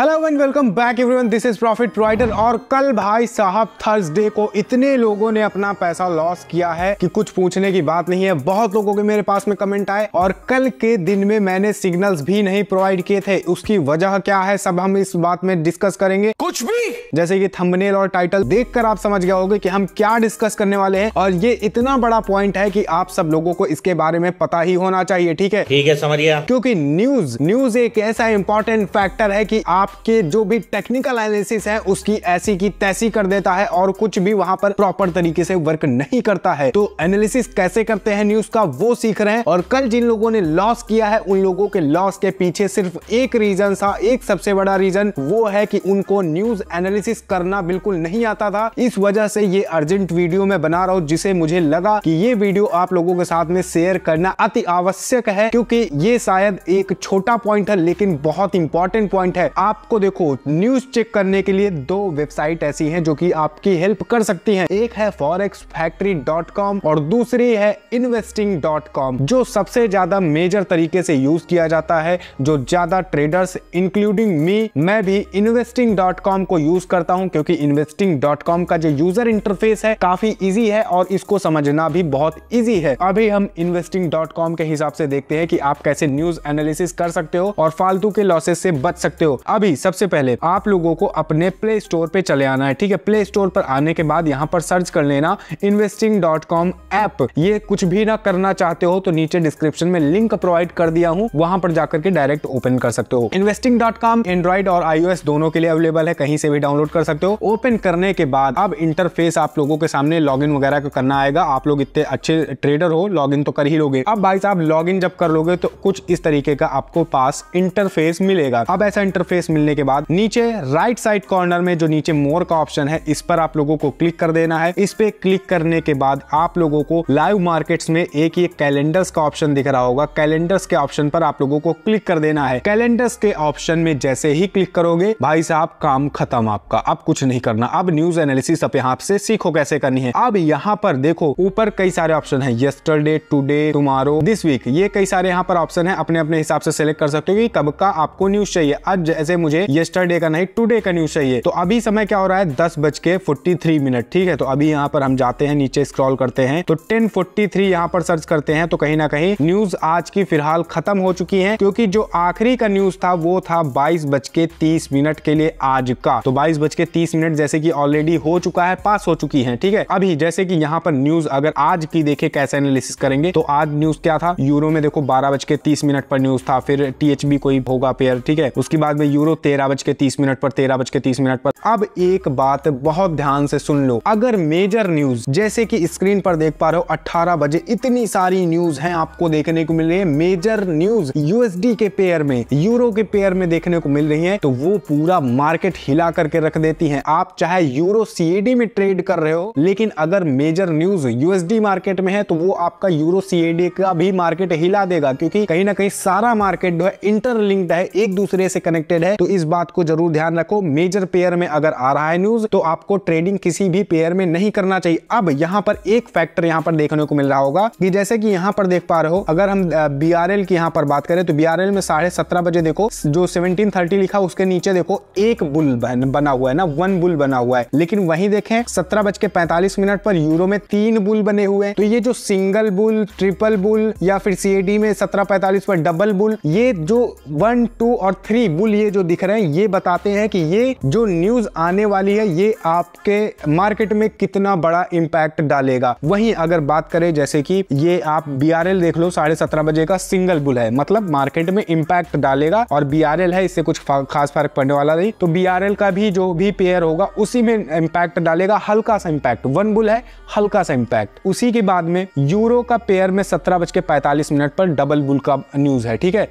hello and welcome back everyone this is profit provider और कल भाई साहब थर्सडे को इतने लोगों ने अपना पैसा लॉस किया है कि कुछ पूछने की बात नहीं है बहुत लोगों के मेरे पास में कमेंट आए और कल के दिन में मैंने सिग्नल्स भी नहीं प्रोवाइड किए थे उसकी वजह क्या है सब हम इस बात में डिस्कस करेंगे कुछ भी जैसे की थंबनेल और टाइटल देखकर आप समझ गए होगा की हम क्या डिस्कस करने वाले है और ये इतना बड़ा पॉइंट है की आप सब लोगों को इसके बारे में पता ही होना चाहिए ठीक है ठीक है समझिए क्यूँकी न्यूज न्यूज एक ऐसा इंपॉर्टेंट फैक्टर है कि आप आपके जो भी टेक्निकल एनालिसिस है उसकी ऐसी की तैसी कर देता है और कुछ भी वहां पर प्रॉपर तरीके से वर्क नहीं करता है तो एनालिसिस कैसे करते हैं न्यूज का वो सीख रहे हैं और कल जिन लोगों ने लॉस किया है उन लोगों के लॉस के पीछे सिर्फ एक रीजन था एक सबसे बड़ा रीजन वो है कि उनको न्यूज एनालिसिस करना बिल्कुल नहीं आता था इस वजह से ये अर्जेंट वीडियो में बना रहा हूँ जिसे मुझे लगा कि ये वीडियो आप लोगों के साथ में शेयर करना अति आवश्यक है क्योंकि ये शायद एक छोटा पॉइंट है लेकिन बहुत इंपॉर्टेंट पॉइंट है आप आपको देखो न्यूज चेक करने के लिए दो वेबसाइट ऐसी हैं जो कि आपकी हेल्प कर सकती हैं एक है फॉरेक्स फैक्ट्री डॉट कॉम और दूसरी है इन्वेस्टिंग डॉट कॉम जो सबसे ज्यादा मेजर तरीके से यूज किया जाता है जो ज्यादा ट्रेडर्स इंक्लूडिंग मी मैं भी इन्वेस्टिंग डॉट कॉम को यूज करता हूँ क्योंकि इन्वेस्टिंग डॉट कॉम का जो यूजर इंटरफेस है काफी इजी है और इसको समझना भी बहुत इजी है अभी हम इन्वेस्टिंग डॉट कॉम के हिसाब से देखते हैं कि आप कैसे न्यूज एनालिसिस कर सकते हो और फालतू के लॉसेस से बच सकते हो अब अभी सबसे पहले आप लोगों को अपने प्ले स्टोर पे चले आना है ठीक है प्ले स्टोर पर आने के बाद यहाँ पर सर्च कर लेना इन्वेस्टिंग डॉट कॉम एप ये कुछ भी ना करना चाहते हो तो नीचे डिस्क्रिप्शन में लिंक प्रोवाइड कर दिया हूँ वहां पर जाकर के डायरेक्ट ओपन कर सकते हो इन्वेस्टिंग डॉट कॉम एंड्रॉइड और आईओएस दोनों के लिए अवेलेबल है कहीं से भी डाउनलोड कर सकते हो ओपन करने के बाद अब इंटरफेस आप लोगों के सामने लॉग इन वगैरह करना आएगा आप लोग इतने अच्छे ट्रेडर हो लॉग इन तो कर ही लोगे अब भाई साहब लॉग इन जब कर लोगे तो कुछ इस तरीके का आपको पास इंटरफेस मिलेगा अब ऐसा इंटरफेस मिलने के बाद नीचे राइट साइड कॉर्नर में जो नीचे मोर का ऑप्शन है इस पर आप लोगों को क्लिक कर देना है इस पे क्लिक करने के बाद आप लोगों को लाइव मार्केट्स में एक ये कैलेंडर्स का ऑप्शन दिख रहा होगा कैलेंडर्स के ऑप्शन पर आप लोगों को क्लिक कर देना है कैलेंडर्स के ऑप्शन में जैसे ही क्लिक करोगे भाई साहब काम खत्म आपका अब कुछ नहीं करना अब न्यूज एनालिसिस आप यहाँ से सीखो कैसे करनी है अब यहाँ पर देखो ऊपर कई सारे ऑप्शन है yesterday today tomorrow this week ये कई सारे यहाँ पर ऑप्शन है अपने अपने हिसाब से सेलेक्ट कर सकते हो कि कब का आपको न्यूज चाहिए आज जैसे मुझे येस्टरडे का नहीं टुडे का न्यूज चाहिए तो अभी समय क्या हो रहा है दस बज के फोर्टी थ्री मिनट ठीक है तो अभी यहाँ पर हम जाते हैं नीचे स्क्रॉल करते हैं तो टेन फोर्टी थ्री यहाँ पर सर्च करते हैं तो कहीं ना कहीं न्यूज आज की फिलहाल खत्म हो चुकी है क्योंकि जो आखिरी का न्यूज था वो था बाईस बज के तीस मिनट के लिए आज का तो बाईस बज के तीस मिनट जैसे की ऑलरेडी हो चुका है पास हो चुकी है ठीक है अभी जैसे की यहाँ पर न्यूज अगर आज की देखे कैसे एनालिसिस करेंगे तो आज न्यूज क्या था यूरो में देखो बारह बज के तीस मिनट पर न्यूज था फिर टीएचबी कोई होगा पेयर ठीक है उसके बाद में यूरो करो तेरह बज के तीस मिनट पर तेरह बज के तीस मिनट पर अब एक बात बहुत ध्यान से सुन लो अगर मेजर न्यूज जैसे कि स्क्रीन पर देख पा रहे हो अठारह बजे इतनी सारी न्यूज हैं आपको देखने को मिल रही है मेजर न्यूज यूएसडी के पेयर में यूरो के पेयर में देखने को मिल रही है तो वो पूरा मार्केट हिला करके रख देती है आप चाहे यूरो सीएडी में ट्रेड कर रहे हो लेकिन अगर मेजर न्यूज यूएसडी मार्केट में है तो वो आपका यूरो सीएडी का भी मार्केट हिला देगा क्योंकि कहीं ना कहीं सारा मार्केट जो है इंटरलिंक्ड है एक दूसरे से कनेक्टेड है तो इस बात को जरूर ध्यान रखो मेजर पेयर में अगर आ रहा है न्यूज तो आपको ट्रेडिंग किसी भी पेयर में नहीं करना चाहिए अब यहाँ पर एक फैक्टर यहाँ पर देखने को मिल रहा होगा कि जैसे कि यहाँ पर देख पा रहे हो अगर हम बी की यहाँ पर बात करें तो बी में साढ़े बजे देखो जो सेवनटीन लिखा उसके नीचे देखो एक बुल बना हुआ है ना वन बुल बना हुआ है लेकिन वही देखे सत्रह बज के पैंतालीस मिनट पर यूरो में तीन बुल बने हुए तो ये जो सिंगल बुल ट्रिपल बुल या फिर सीएडी में सत्रह पैंतालीस पर डबल बुल ये जो वन टू और थ्री बुल ये जो दिख रहे हैं ये बताते हैं कि ये जो न्यूज आने वाली है ये आपके मार्केट में कितना बड़ा इंपैक्ट डालेगा वहीं अगर बात करें जैसे कि ये आप बी देख लो साढ़े सत्रह बजे का सिंगल बुल है मतलब मार्केट में इंपैक्ट डालेगा और बी है इससे कुछ खास फर्क पड़ने वाला नहीं तो बी का भी जो भी पेयर होगा उसी में इंपैक्ट डालेगा हल्का सा इंपैक्ट वन बुल है हल्का सा इंपैक्ट उसी के बाद में यूरो का पेयर में सत्रह बज के पैंतालीस मिनट पर डबल बुल का न्यूज है ठीक है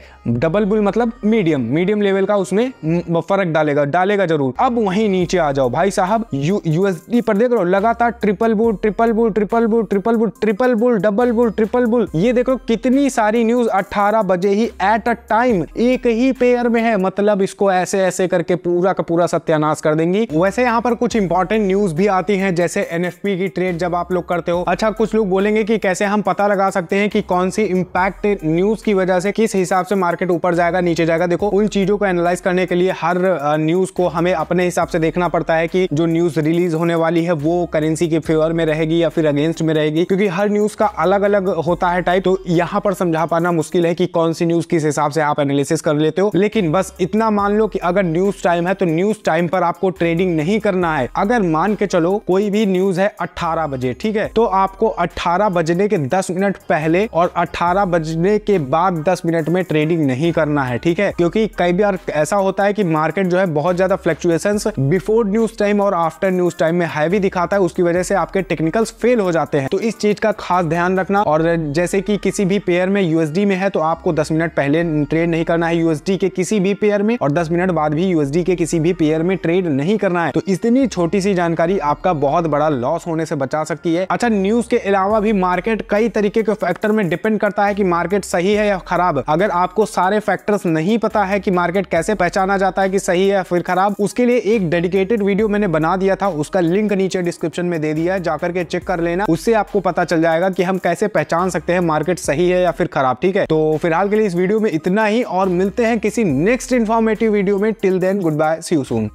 डबल बुल मतलब मीडियम मीडियम लेवल का उसमें फर्क डालेगा डालेगा जरूर अब वही नीचे आ जाओ भाई साहब यूएसडी पर देख लो लगातार triple bull triple bull triple bull triple bull triple bull double bull triple bull ये देखो कितनी सारी न्यूज 18 बजे ही एट अ टाइम एक ही पेयर में है मतलब इसको ऐसे ऐसे करके पूरा का पूरा सत्यानाश कर देंगी वैसे यहाँ पर कुछ इंपॉर्टेंट न्यूज भी आती है जैसे एन की ट्रेड जब आप लोग करते हो अच्छा कुछ लोग बोलेंगे की कैसे हम पता लगा सकते हैं कि कौन सी इम्पैक्ट न्यूज की वजह से किस हिसाब से मार्केट ऊपर जाएगा नीचे जाएगा देखो उन चीजों को एनालाइज करने करने के लिए हर न्यूज़ को हमें अपने हिसाब से देखना पड़ता है कि जो न्यूज़ रिलीज होने वाली है वो करेंसी के फेवर में रहेगी या फिर अगेंस्ट में रहेगी क्योंकि हर न्यूज़ का अलग अलग होता है टाइप तो यहाँ पर समझा पाना मुश्किल है कि कौन सी न्यूज़ किस हिसाब से आप एनालिसिस कर लेते हो लेकिन बस इतना मान लो कि अगर न्यूज़ टाइम है तो न्यूज़ टाइम पर आपको ट्रेडिंग नहीं करना है अगर मान के चलो कोई भी न्यूज़ है अट्ठारह बजे ठीक है तो आपको अट्ठारह बजने के दस मिनट पहले और अट्ठारह बजने के बाद दस मिनट में ट्रेडिंग नहीं करना है ठीक है क्योंकि कई बार ऐसा होता है कि मार्केट जो है बहुत ज्यादा फ्लक्चुएशन बिफोर न्यूज टाइम और आफ्टर न्यूज टाइम में हैवी दिखाता है उसकी वजह से आपके टेक्निकल फेल हो जाते हैं तो इस चीज का खास ध्यान रखना और जैसे कि किसी भी पेयर में यूएसडी में है तो आपको दस मिनट पहले ट्रेड नहीं करना है यूएसडी के किसी भी पेयर में और दस मिनट बाद भी यूएसडी के किसी भी पेयर में ट्रेड नहीं करना है तो इतनी छोटी सी जानकारी आपका बहुत बड़ा लॉस होने से बचा सकती है अच्छा न्यूज के अलावा भी मार्केट कई तरीके के फैक्टर में डिपेंड करता है कि मार्केट सही है या खराब अगर आपको सारे फैक्टर्स नहीं पता है कि मार्केट कैसे पहचाना जाता है कि सही है फिर खराब उसके लिए एक डेडिकेटेड वीडियो मैंने बना दिया था उसका लिंक नीचे डिस्क्रिप्शन में दे दिया है जाकर के चेक कर लेना उससे आपको पता चल जाएगा कि हम कैसे पहचान सकते हैं मार्केट सही है या फिर खराब ठीक है तो फिलहाल के लिए इस वीडियो में इतना ही और मिलते हैं किसी नेक्स्ट इन्फॉर्मेटिव वीडियो में till then goodbye see you soon